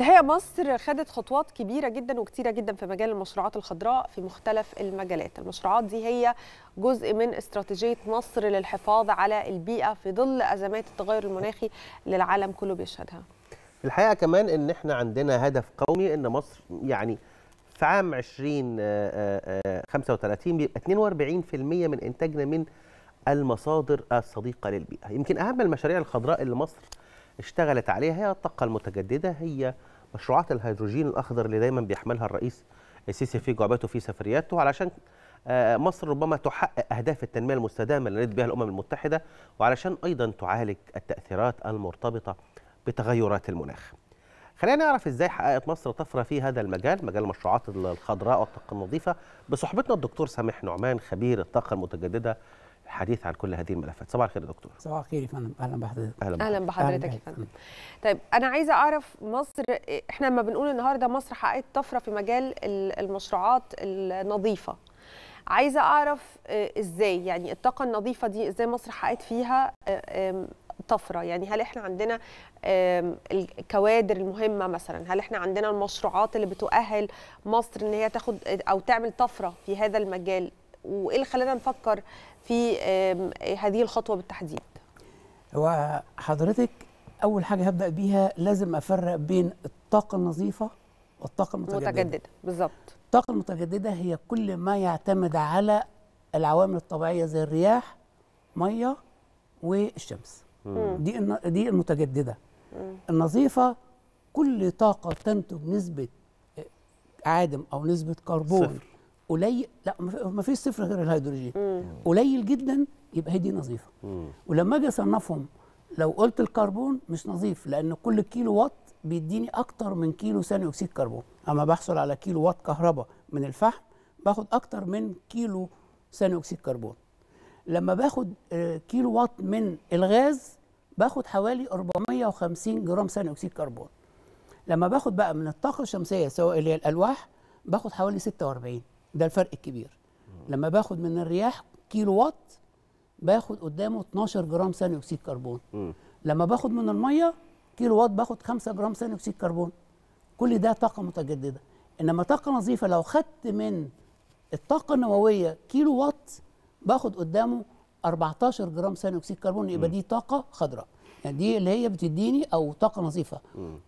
الحقيقه مصر خدت خطوات كبيره جدا وكثيره جدا في مجال المشروعات الخضراء في مختلف المجالات المشروعات دي هي جزء من استراتيجيه مصر للحفاظ على البيئه في ظل ازمات التغير المناخي اللي العالم كله بيشهدها في الحقيقه كمان ان احنا عندنا هدف قومي ان مصر يعني في عام 2035 آه، آه، آه، بيبقى 42% من انتاجنا من المصادر الصديقه للبيئه يمكن اهم المشاريع الخضراء اللي مصر اشتغلت عليها هي الطاقه المتجدده هي مشروعات الهيدروجين الاخضر اللي دايما بيحملها الرئيس السيسي في جعبته في سفرياته علشان آه، مصر ربما تحقق اهداف التنميه المستدامه اللي بها الامم المتحده وعلشان ايضا تعالج التاثيرات المرتبطه بتغيرات المناخ. خلينا نعرف ازاي حققت مصر طفره في هذا المجال مجال المشروعات الخضراء والطاقه النظيفه بصحبتنا الدكتور سامح نعمان خبير الطاقه المتجدده الحديث عن كل هذه الملفات صباح الخير دكتور صباح الخير يا فندم اهلا بحضرتك اهلا, أهلا بحضرتك يا فندم طيب انا عايزه اعرف مصر احنا لما بنقول النهارده مصر حققت طفره في مجال المشروعات النظيفه عايزه اعرف آه، ازاي يعني الطاقه النظيفه دي ازاي مصر حققت فيها آه، طفره يعني هل احنا عندنا الكوادر المهمه مثلا هل احنا عندنا المشروعات اللي بتؤهل مصر ان هي تاخد آه، او تعمل طفره في هذا المجال وايه اللي خلانا نفكر في هذه الخطوه بالتحديد هو حضرتك اول حاجه هبدا بيها لازم افرق بين الطاقه النظيفه والطاقه المتجدده المتجدده بالظبط الطاقه المتجدده هي كل ما يعتمد على العوامل الطبيعيه زي الرياح ميه والشمس مم. دي دي المتجدده مم. النظيفه كل طاقه تنتج نسبه آه، عادم او نسبه كربون صفر. قليل لا ما فيش صفر غير الهيدروجين قليل جدا يبقى هي دي نظيفه ولما اجي اصنفهم لو قلت الكربون مش نظيف لان كل كيلو وات بيديني اكتر من كيلو ثاني اكسيد كربون اما بحصل على كيلو وات كهرباء من الفحم باخد اكتر من كيلو ثاني اكسيد كربون لما باخد آه، كيلو وات من الغاز باخد حوالي 450 جرام ثاني اكسيد كربون لما باخد بقى من الطاقه الشمسيه سواء اللي هي الالواح باخد حوالي 46 ده الفرق الكبير لما باخد من الرياح كيلو وات باخد قدامه 12 جرام ثاني اكسيد كربون لما باخد من الميه كيلو وات باخد 5 جرام ثاني اكسيد كربون كل ده طاقه متجدده انما طاقه نظيفه لو خدت من الطاقه النوويه كيلو وات باخد قدامه 14 جرام ثاني اكسيد كربون يبقى دي طاقه خضراء يعني دي اللي هي بتديني او طاقه نظيفه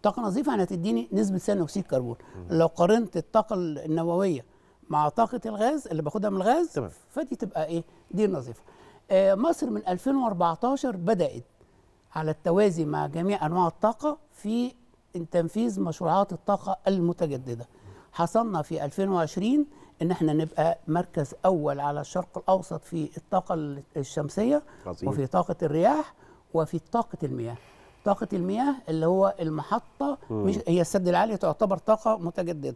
طاقه نظيفه يعني هتديني نسبه ثاني اكسيد كربون لو قارنت الطاقه النوويه مع طاقه الغاز اللي باخدها من الغاز تمام. فدي تبقى ايه دي نظيفه آه مصر من 2014 بدات على التوازي مع جميع انواع الطاقه في تنفيذ مشروعات الطاقه المتجدده حصلنا في 2020 ان احنا نبقى مركز اول على الشرق الاوسط في الطاقه الشمسيه عظيم. وفي طاقه الرياح وفي طاقه المياه طاقه المياه اللي هو المحطه مش هي السد العالي تعتبر طاقه متجدده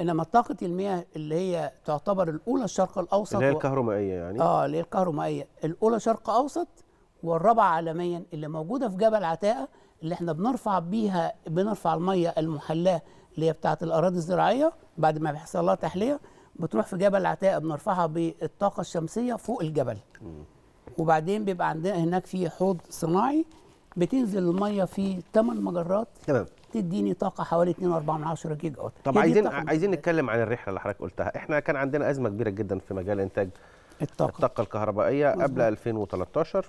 انما طاقه المياه اللي هي تعتبر الاولى الشرق الاوسط اللي هي الكهرومائيه يعني اه اللي هي الكهرومائيه الاولى شرق اوسط والرابعه عالميا اللي موجوده في جبل عتاقه اللي احنا بنرفع بيها بنرفع الميه المحلاه اللي هي بتاعه الاراضي الزراعيه بعد ما بيحصل لها تحليه بتروح في جبل عتاقه بنرفعها بالطاقه الشمسيه فوق الجبل وبعدين بيبقى عندنا هناك في حوض صناعي بتنزل الميه في ثمان مجرات تمام تديني طاقه حوالي 2.4 جيجا وات طب عايزين عايزين نتكلم عن الرحله اللي حضرتك قلتها احنا كان عندنا ازمه كبيره جدا في مجال انتاج الطاقه الطاقه الكهربائيه مزبوط. قبل 2013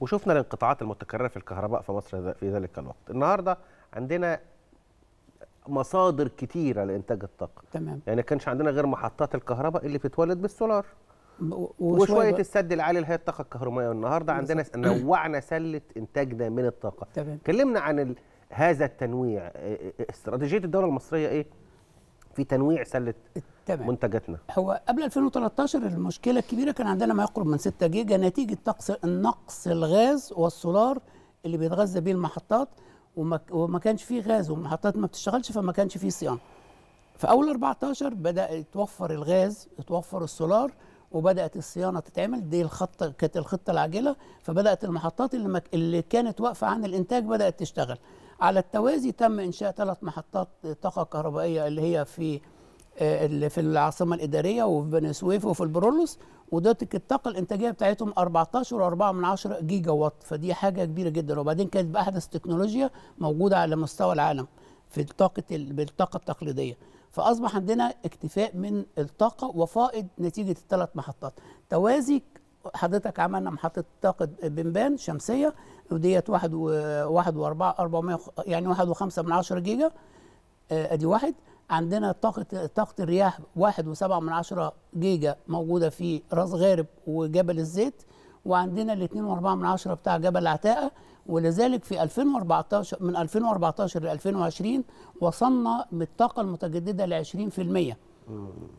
وشفنا الانقطاعات المتكرره في الكهرباء في مصر في ذلك الوقت النهارده عندنا مصادر كتيره لانتاج الطاقه تمام يعني ما كانش عندنا غير محطات الكهرباء اللي بتتولد بالسولار وشويه ب... السد العالي اللي هي الطاقه الكهربائيه النهارده عندنا نوعنا سله انتاجنا من الطاقه تمام كلمنا عن هذا التنويع إيه، إيه، إيه، استراتيجيه الدوله المصريه ايه في تنويع سله تمام. منتجاتنا هو قبل 2013 المشكله الكبيره كان عندنا ما يقرب من 6 جيجا نتيجه نقص نقص الغاز والسولار اللي بيتغذى بيه المحطات وما, وما كانش فيه غاز والمحطات ما بتشتغلش فما كانش فيه صيانه في اول 14 بدا يتوفر الغاز يتوفر السولار وبدات الصيانه تتعمل دي الخطه كانت الخطه العاجله فبدات المحطات اللي, اللي كانت واقفه عن الانتاج بدات تشتغل على التوازي تم انشاء ثلاث محطات طاقه كهربائيه اللي هي في آه، اللي في العاصمه الاداريه وفي بني سويف وفي البرولوس ودلوقتي الطاقه الانتاجيه بتاعتهم 14.4 جيجا وات فدي حاجه كبيره جدا وبعدين كانت باحدث تكنولوجيا موجوده على مستوى العالم في طاقه بالطاقه التقليديه فاصبح عندنا اكتفاء من الطاقه وفائض نتيجه الثلاث محطات توازي حضرتك عملنا محطه طاقه بنبان شمسيه وديت واحد وواحد واربعة أربعمية يعني واحد وخمسة من عشرة جيجا آه، ادي واحد عندنا طاقة طاقة الرياح واحد وسبعة من عشرة جيجا موجودة في راس غارب وجبل الزيت وعندنا الاثنين واربعة من عشرة بتاع جبل عتاقة ولذلك في 2014 من 2014 ل 2020 وصلنا بالطاقة المتجددة ل 20%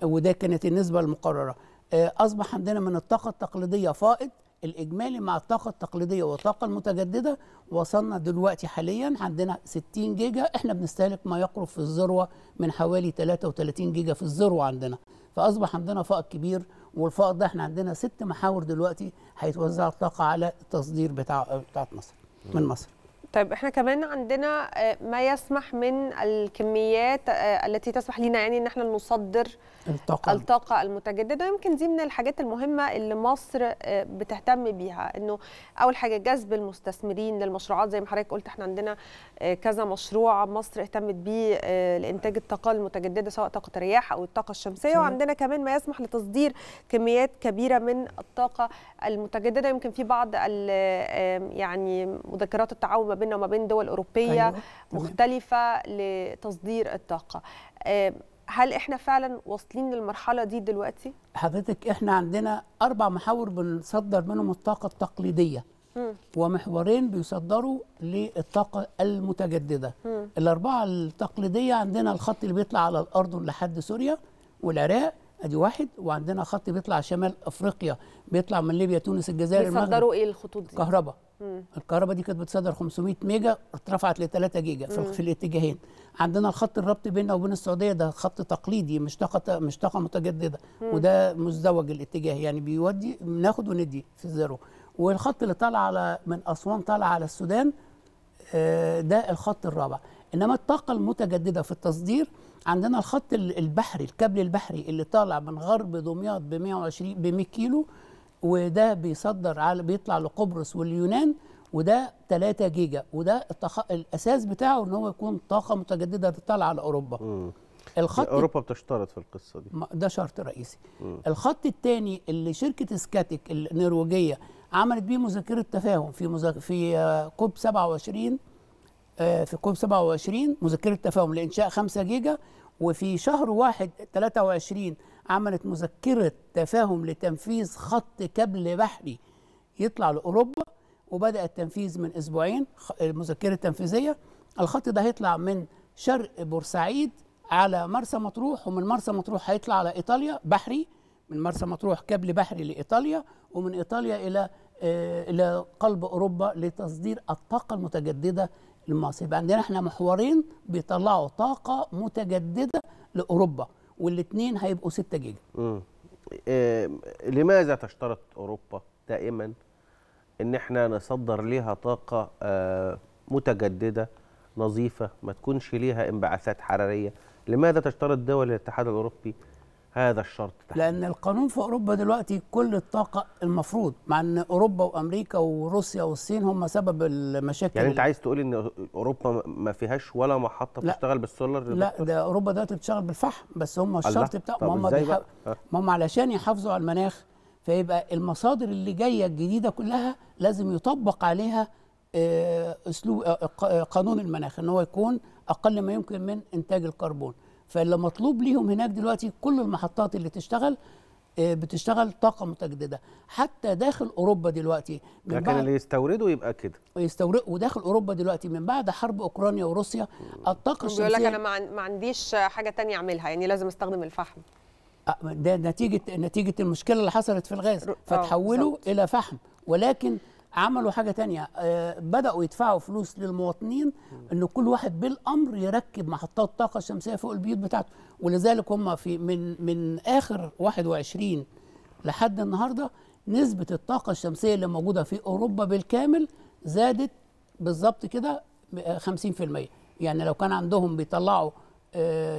وده كانت النسبة المقررة آه، اصبح عندنا من الطاقه التقليديه فائض الاجمالي مع الطاقه التقليديه والطاقه المتجدده وصلنا دلوقتي حاليا عندنا 60 جيجا احنا بنستهلك ما يقرب في الذروه من حوالي 33 جيجا في الذروه عندنا فاصبح عندنا فائض كبير والفائض ده احنا عندنا ست محاور دلوقتي هيتوزع الطاقه على التصدير بتاع بتاعت مصر من مصر طيب احنا كمان عندنا آه، ما يسمح من الكميات آه، التي تسمح لنا يعني ان احنا نصدر الطاقة الطاقة المتجددة يمكن دي من الحاجات المهمة اللي مصر آه، بتهتم بيها انه اول حاجة جذب المستثمرين للمشروعات زي ما حضرتك قلت احنا عندنا كذا مشروع مصر اهتمت بيه لانتاج الطاقة المتجددة سواء طاقة الرياح او الطاقة الشمسية سمع. وعندنا كمان ما يسمح لتصدير كميات كبيرة من الطاقة المتجددة يمكن في بعض يعني مذكرات التعاون بيننا وما بين دول أوروبية أيوة. مختلفة لتصدير الطاقة هل احنا فعلا واصلين للمرحله دي دلوقتي حضرتك احنا عندنا اربع محاور بنصدر منهم الطاقه التقليديه ومحورين بيصدروا للطاقه المتجدده م. الاربعه التقليديه عندنا الخط اللي بيطلع على الاردن لحد سوريا والعراق ادي واحد وعندنا خط بيطلع شمال افريقيا بيطلع من ليبيا تونس الجزائر بيصدروا المغرب بيصدروا ايه الخطوط دي كهرباء الكهرباء دي كانت بتصدر 500 ميجا اترفعت ل 3 جيجا في, في الاتجاهين عندنا الخط الربط بيننا وبين السعوديه ده خط تقليدي مش طاقه مش طاقه متجدده مم. وده مزدوج الاتجاه يعني بيودي ناخد وندي في الزيرو والخط اللي طالع على من اسوان طالع على السودان آه، ده الخط الرابع انما الطاقه المتجدده في التصدير عندنا الخط البحري الكابل البحري اللي طالع من غرب دمياط ب 120 ب 100 كيلو وده بيصدر على بيطلع لقبرص واليونان وده 3 جيجا وده التخ... الاساس بتاعه ان هو يكون طاقه متجدده تطلع على اوروبا مم. الخط اوروبا بتشترط في القصه دي ده شرط رئيسي مم. الخط الثاني اللي شركه سكاتيك النرويجيه عملت بيه مذكره تفاهم في مذاك... آه، آه، في كوب 27 في كوب 27 مذكره تفاهم لانشاء 5 جيجا وفي شهر واحد 23 عملت مذكرة تفاهم لتنفيذ خط كابل بحري يطلع لأوروبا وبدأ التنفيذ من أسبوعين المذكرة التنفيذية الخط ده هيطلع من شرق بورسعيد على مرسى مطروح ومن مرسى مطروح هيطلع على إيطاليا بحري من مرسى مطروح كابل بحري لإيطاليا ومن إيطاليا إلى آه، إلى قلب أوروبا لتصدير الطاقة المتجددة لمصر يبقى عندنا احنا محورين بيطلعوا طاقة متجددة لأوروبا والاثنين هيبقوا 6 جيجا امم إيه لماذا تشترط اوروبا دائما ان احنا نصدر ليها طاقه آه متجدده نظيفه ما تكونش ليها انبعاثات حراريه لماذا تشترط دول الاتحاد الاوروبي هذا الشرط تحديد. لان القانون في اوروبا دلوقتي كل الطاقه المفروض مع ان اوروبا وامريكا وروسيا والصين هم سبب المشاكل يعني انت عايز تقول ان اوروبا ما فيهاش ولا محطه بتشتغل بالسولار لا ده اوروبا دلوقتي بتشتغل بالفحم بس هم الشرط بتاعهم هم بيحا... ما آه. هم علشان يحافظوا على المناخ فيبقى المصادر اللي جايه الجديده كلها لازم يطبق عليها آه، اسلوب آه، قانون المناخ ان هو يكون اقل ما يمكن من انتاج الكربون فاللي مطلوب ليهم هناك دلوقتي كل المحطات اللي تشتغل آه، بتشتغل طاقه متجدده حتى داخل اوروبا دلوقتي من لكن بعد اللي يستوردوا يبقى كده يستوردوا وداخل اوروبا دلوقتي من بعد حرب اوكرانيا وروسيا الطاقه الشمسيه بيقول لك انا ما عنديش حاجه تانية اعملها يعني لازم استخدم الفحم آه، ده نتيجه نتيجه المشكله اللي حصلت في الغاز آه، فتحولوا الى فحم ولكن عملوا حاجه تانية آه، بداوا يدفعوا فلوس للمواطنين ان كل واحد بالامر يركب محطات طاقه شمسيه فوق البيوت بتاعته ولذلك هم في من من اخر 21 لحد النهارده نسبه الطاقه الشمسيه اللي موجوده في اوروبا بالكامل زادت بالظبط كده 50% آه، يعني لو كان عندهم بيطلعوا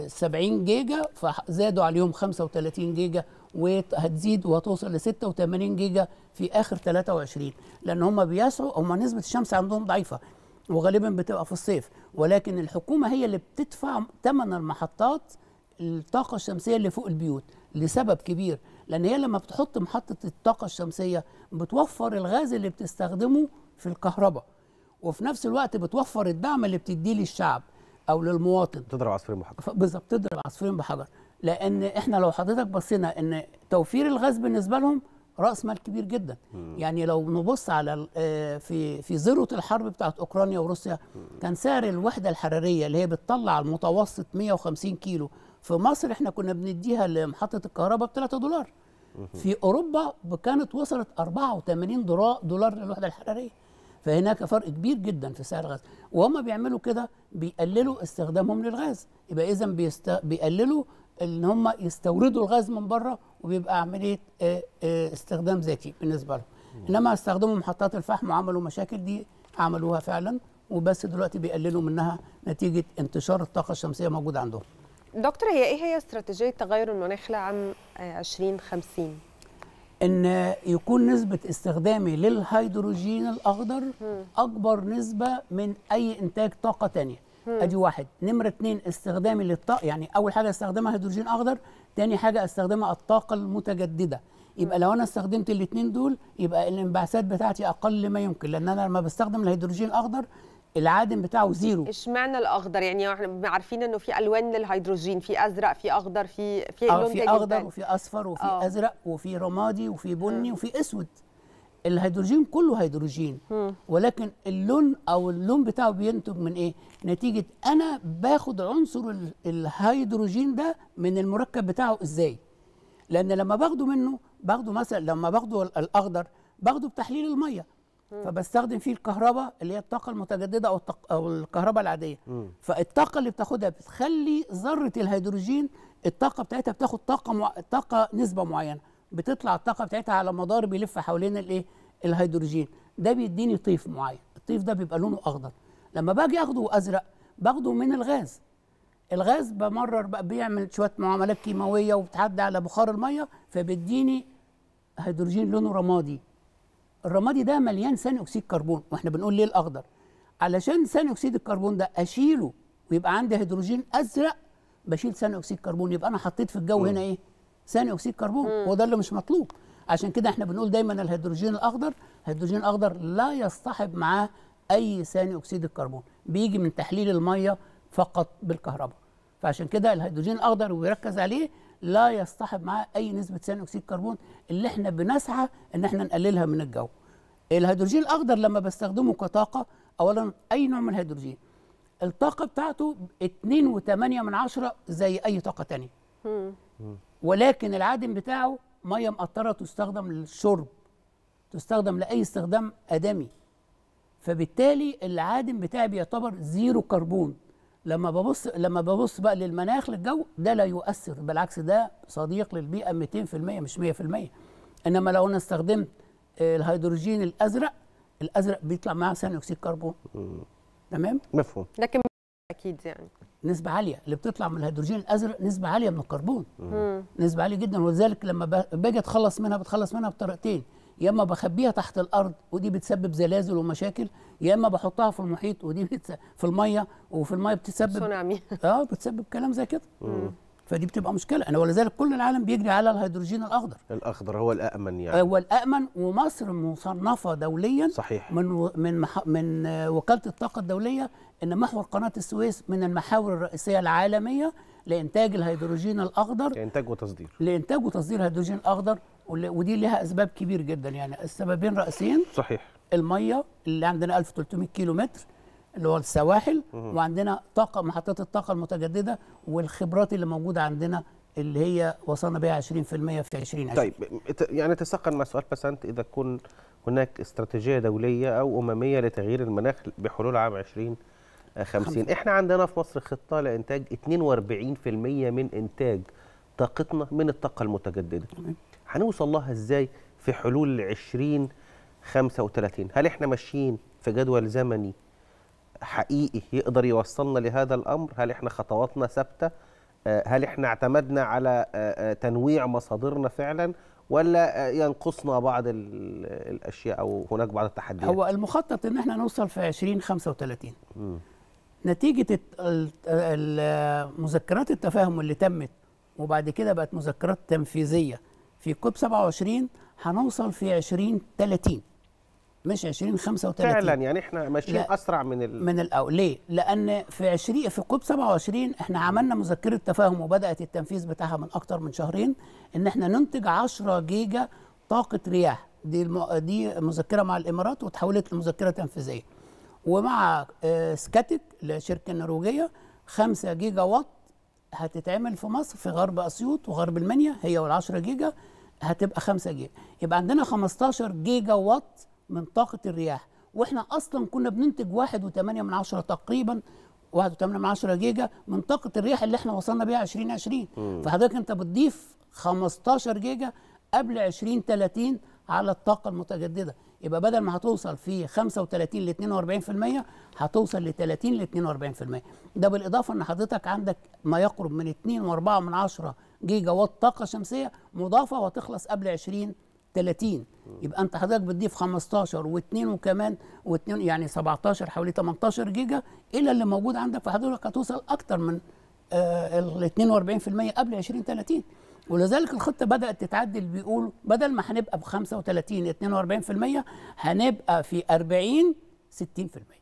70 آه، جيجا فزادوا عليهم 35 جيجا وهتزيد وهتوصل ل 86 جيجا في اخر 23 لان هم بيسعوا هم نسبه الشمس عندهم ضعيفه وغالبا بتبقى في الصيف ولكن الحكومه هي اللي بتدفع ثمن المحطات الطاقه الشمسيه اللي فوق البيوت لسبب كبير لان هي لما بتحط محطه الطاقه الشمسيه بتوفر الغاز اللي بتستخدمه في الكهرباء وفي نفس الوقت بتوفر الدعم اللي بتديه للشعب او للمواطن تضرب عصفورين بحجر بالظبط تضرب عصفورين بحجر لان احنا لو حضرتك بصينا ان توفير الغاز بالنسبه لهم راس مال كبير جدا مم. يعني لو نبص على آه، في في ذروه الحرب بتاعت اوكرانيا وروسيا كان سعر الوحده الحراريه اللي هي بتطلع المتوسط 150 كيلو في مصر احنا كنا بنديها لمحطه الكهرباء ب 3 دولار في اوروبا كانت وصلت 84 دولار دولار للوحده الحراريه فهناك فرق كبير جدا في سعر الغاز وهم بيعملوا كده بيقللوا استخدامهم للغاز يبقى اذا بيست... بيقللوا ان هم يستوردوا الغاز من بره وبيبقى عمليه آه، آه، استخدام ذاتي بالنسبه لهم انما استخدموا محطات الفحم وعملوا مشاكل دي عملوها فعلا وبس دلوقتي بيقللوا منها نتيجه انتشار الطاقه الشمسيه موجود عندهم دكتور هي ايه هي استراتيجيه تغير المناخ لعام 2050 آه، ان يكون نسبه استخدامي للهيدروجين الاخضر اكبر نسبه من اي انتاج طاقه ثانيه ادي واحد نمره اثنين استخدامي للطاقه يعني اول حاجه استخدمها هيدروجين اخضر تاني حاجه استخدمها الطاقه المتجدده يبقى لو انا استخدمت الاثنين دول يبقى الانبعاثات بتاعتي اقل ما يمكن لان انا لما بستخدم الهيدروجين الاخضر العادم بتاعه زيرو اشمعنى الاخضر يعني احنا عارفين انه في الوان للهيدروجين في ازرق في اخضر في في آه، لون في اخضر وفي اصفر وفي أوه. ازرق وفي رمادي وفي بني وفي اسود الهيدروجين كله هيدروجين ولكن اللون او اللون بتاعه بينتج من ايه نتيجه انا باخد عنصر الهيدروجين ده من المركب بتاعه ازاي لان لما باخده منه باخده مثلا لما باخده الاخضر باخده بتحليل الميه فبستخدم فيه الكهرباء اللي هي الطاقه المتجدده او, التق... أو الكهرباء العاديه م. فالطاقه اللي بتاخدها بتخلي ذره الهيدروجين الطاقه بتاعتها بتاخد طاقه مع... طاقه نسبه معينه بتطلع الطاقه بتاعتها على مدار بيلف حوالين الايه الهيدروجين ده بيديني طيف معين الطيف ده بيبقى لونه اخضر لما باجي اخده ازرق باخده من الغاز الغاز بمرر بقى بيعمل شويه معاملات كيماويه وبتعدي على بخار الميه فبيديني هيدروجين لونه رمادي الرمادي ده مليان ثاني اكسيد كربون واحنا بنقول ليه الاخضر علشان ثاني اكسيد الكربون ده اشيله ويبقى عندي هيدروجين ازرق بشيل ثاني اكسيد كربون يبقى انا حطيت في الجو هنا ايه ثاني اكسيد كربون هو ده اللي مش مطلوب عشان كده احنا بنقول دايما الهيدروجين الاخضر الهيدروجين الاخضر لا يصطحب معاه اي ثاني اكسيد الكربون بيجي من تحليل الميه فقط بالكهرباء فعشان كده الهيدروجين الاخضر وبيركز عليه لا يصطحب معاه اي نسبه ثاني اكسيد الكربون اللي احنا بنسعى ان احنا نقللها من الجو الهيدروجين الاخضر لما بستخدمه كطاقه اولا اي نوع من الهيدروجين الطاقه بتاعته 2.8 زي اي طاقه تانية ولكن العادم بتاعه ميه مقطره تستخدم للشرب تستخدم لاي استخدام ادمي فبالتالي العادم بتاعي بيعتبر زيرو كربون لما ببص لما ببص بقى للمناخ للجو ده لا يؤثر بالعكس ده صديق للبيئه 200% مش 100% انما لو انا استخدمت آه، الهيدروجين الازرق الازرق بيطلع معاه ثاني اكسيد كربون تمام مفهوم لكن اكيد يعني نسبة عالية اللي بتطلع من الهيدروجين الأزرق نسبة عالية من الكربون نسبة عالية جدا ولذلك لما باجي أتخلص منها بتخلص منها بطريقتين يا اما بخبيها تحت الارض ودي بتسبب زلازل ومشاكل يا اما بحطها في المحيط ودي في الميه وفي الميه بتسبب تسونامي اه بتسبب كلام زي كده فدي بتبقى مشكله انا ولذلك كل العالم بيجري على الهيدروجين الاخضر الاخضر هو الامن يعني آه، هو الامن ومصر مصنفه دوليا صحيح من من من آه، وكاله الطاقه الدوليه ان محور قناه السويس من المحاور الرئيسيه العالميه لانتاج الهيدروجين الاخضر لانتاج وتصدير لانتاج وتصدير هيدروجين اخضر ودي لها اسباب كبير جدا يعني السببين رئيسيين صحيح الميه اللي عندنا 1300 كيلو متر اللي هو السواحل وعندنا طاقه محطات الطاقه المتجدده والخبرات اللي موجوده عندنا اللي هي وصلنا بها 20% في 2020 طيب يعني تساقا مع سؤال بسنت اذا كن هناك استراتيجيه دوليه او امميه لتغيير المناخ بحلول عام 20 50 احنا عندنا في مصر خطه لانتاج 42% من انتاج طاقتنا من الطاقه المتجدده هنوصل لها ازاي في حلول 20 35 هل احنا ماشيين في جدول زمني حقيقي يقدر يوصلنا لهذا الامر هل احنا خطواتنا ثابته آه، هل احنا اعتمدنا على آه، آه، تنويع مصادرنا فعلا ولا ينقصنا بعض الاشياء او هناك بعض التحديات هو المخطط ان احنا نوصل في 2035 نتيجه مذكرات التفاهم اللي تمت وبعد كده بقت مذكرات تنفيذيه في كوب 27 هنوصل في 2030 مش 20 35 فعلا يعني احنا ماشيين اسرع من ال... من الاول ليه؟ لان في 20 في كوب 27 احنا عملنا مذكره تفاهم وبدات التنفيذ بتاعها من اكتر من شهرين ان احنا ننتج 10 جيجا طاقه رياح دي الم... دي مذكره مع الامارات وتحولت لمذكره تنفيذيه ومع آه، سكاتك الشركه النرويجيه 5 جيجا وات هتتعمل في مصر في غرب اسيوط وغرب المنيا هي وال10 جيجا هتبقى 5 جيجا يبقى عندنا 15 جيجا وات من طاقه الرياح واحنا اصلا كنا بننتج 1.8 من عشرة تقريبا 1.8 من عشرة جيجا من طاقه الرياح اللي احنا وصلنا بيها 2020 عشرين فحضرتك انت بتضيف 15 جيجا قبل 2030 على الطاقه المتجدده يبقى بدل ما هتوصل في 35 ل 42% هتوصل ل 30 ل 42% ده بالاضافه ان حضرتك عندك ما يقرب من 2.4 من عشرة جيجا وات طاقه شمسيه مضافه وتخلص قبل 20 30 يبقى انت حضرتك بتضيف 15 و2 وكمان و2 يعني 17 حوالي 18 جيجا الى اللي موجود عندك فحضرتك هتوصل اكتر من آه، ال 42% قبل 2030 ولذلك الخطه بدات تتعدل بيقولوا بدل ما هنبقى ب 35 42% هنبقى في 40 60%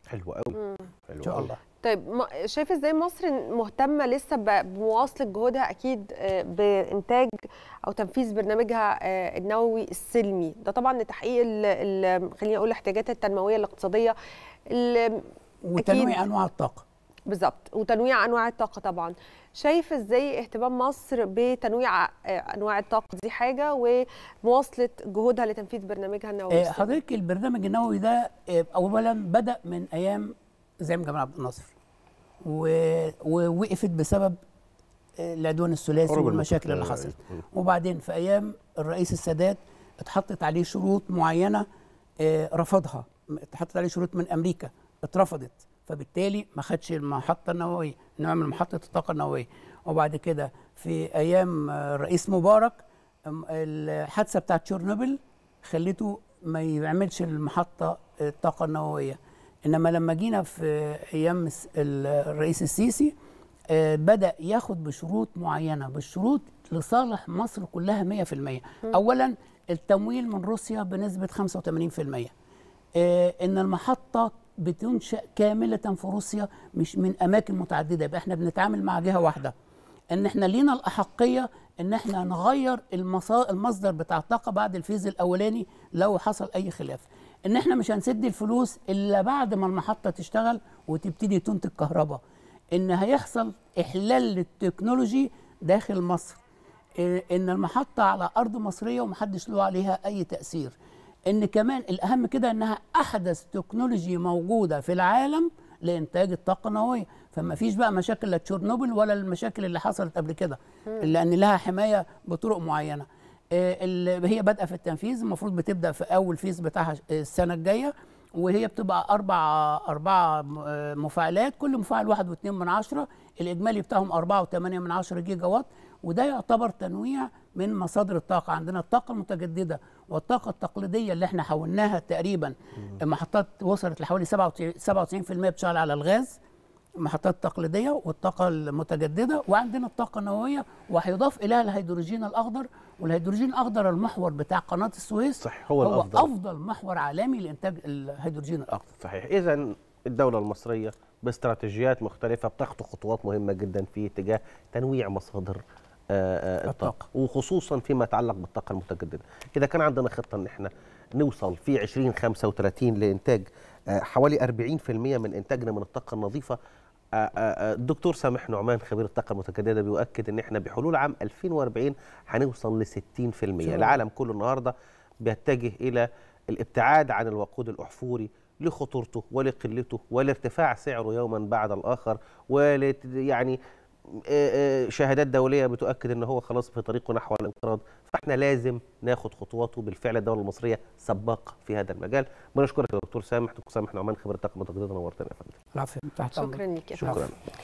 حلو قوي حلو ان شاء الله طيب شايف ازاي مصر مهتمه لسه بمواصله جهودها اكيد آه، بانتاج او تنفيذ برنامجها آه، النووي السلمي ده طبعا لتحقيق خليني اقول الاحتياجات التنمويه الاقتصاديه وتنويع انواع الطاقه بالظبط وتنويع انواع الطاقه طبعا شايف ازاي اهتمام مصر بتنويع آه، انواع الطاقه دي حاجه ومواصله جهودها لتنفيذ برنامجها النووي حضرتك البرنامج النووي ده اولا بدا من ايام زي جمال عبد الناصر ووقفت بسبب العدوان آه، الثلاثي والمشاكل اللي حصلت آه، آه. وبعدين في ايام الرئيس السادات اتحطت عليه شروط معينه رفضها اتحطت عليه شروط من امريكا اترفضت فبالتالي ما خدش المحطه النوويه نعمل محطه الطاقه النوويه وبعد كده في ايام الرئيس مبارك الحادثه بتاعت تشيرنوبل خليته ما يعملش المحطه الطاقه النوويه انما لما جينا في ايام الرئيس السيسي آه، بدا ياخد بشروط معينه بالشروط لصالح مصر كلها 100% اولا التمويل من روسيا بنسبه 85% آه، ان المحطه بتنشا كامله في روسيا مش من اماكن متعدده يبقى احنا بنتعامل مع جهه واحده ان احنا لينا الاحقيه ان احنا نغير المصدر بتاع الطاقه بعد الفيز الاولاني لو حصل اي خلاف ان احنا مش هنسد الفلوس الا بعد ما المحطه تشتغل وتبتدي تنتج كهرباء ان هيحصل احلال للتكنولوجي داخل مصر ان المحطه على ارض مصريه ومحدش له عليها اي تاثير ان كمان الاهم كده انها احدث تكنولوجي موجوده في العالم لانتاج الطاقه النوويه فما فيش بقى مشاكل لا تشيرنوبل ولا المشاكل اللي حصلت قبل كده لان لها حمايه بطرق معينه آه، هي بادئه في التنفيذ المفروض بتبدا في اول فيز بتاعها آه، السنه الجايه وهي بتبقى أربع أربعة آه، مفاعلات كل مفاعل واحد واثنين من عشرة الإجمالي بتاعهم أربعة وثمانية من عشرة جيجا وات وده يعتبر تنويع من مصادر الطاقة عندنا الطاقة المتجددة والطاقة التقليدية اللي احنا حولناها تقريبا المحطات وصلت لحوالي 97% بتشتغل على الغاز المحطات التقليديه والطاقه المتجدده وعندنا الطاقه النوويه وهيضاف اليها الهيدروجين الاخضر والهيدروجين الاخضر المحور بتاع قناه السويس صحيح هو, هو الافضل افضل محور عالمي لانتاج الهيدروجين الاخضر صحيح اذا الدوله المصريه باستراتيجيات مختلفه بتخطو خطوات مهمه جدا في اتجاه تنويع مصادر آه، آه، الطاقة. الطاقه وخصوصا فيما يتعلق بالطاقه المتجدده اذا كان عندنا خطه ان احنا نوصل في 2035 لانتاج آه، حوالي 40% من انتاجنا من الطاقه النظيفه آه، آه، آه، الدكتور سامح نعمان خبير الطاقه المتجدده بيؤكد ان احنا بحلول عام 2040 هنوصل ل 60% العالم كله النهارده بيتجه الى الابتعاد عن الوقود الاحفوري لخطورته ولقلته ولارتفاع سعره يوما بعد الاخر ويعني آه، آه، شهادات دوليه بتؤكد ان هو خلاص في طريقه نحو الانقراض فاحنا لازم ناخد خطواته بالفعل الدوله المصريه سباق في هذا المجال بنشكرك يا دكتور سامح دكتور سامح نعمان خبره طاقم تقديرنا نورتنا يا فندم العفو شكرا لك شكرا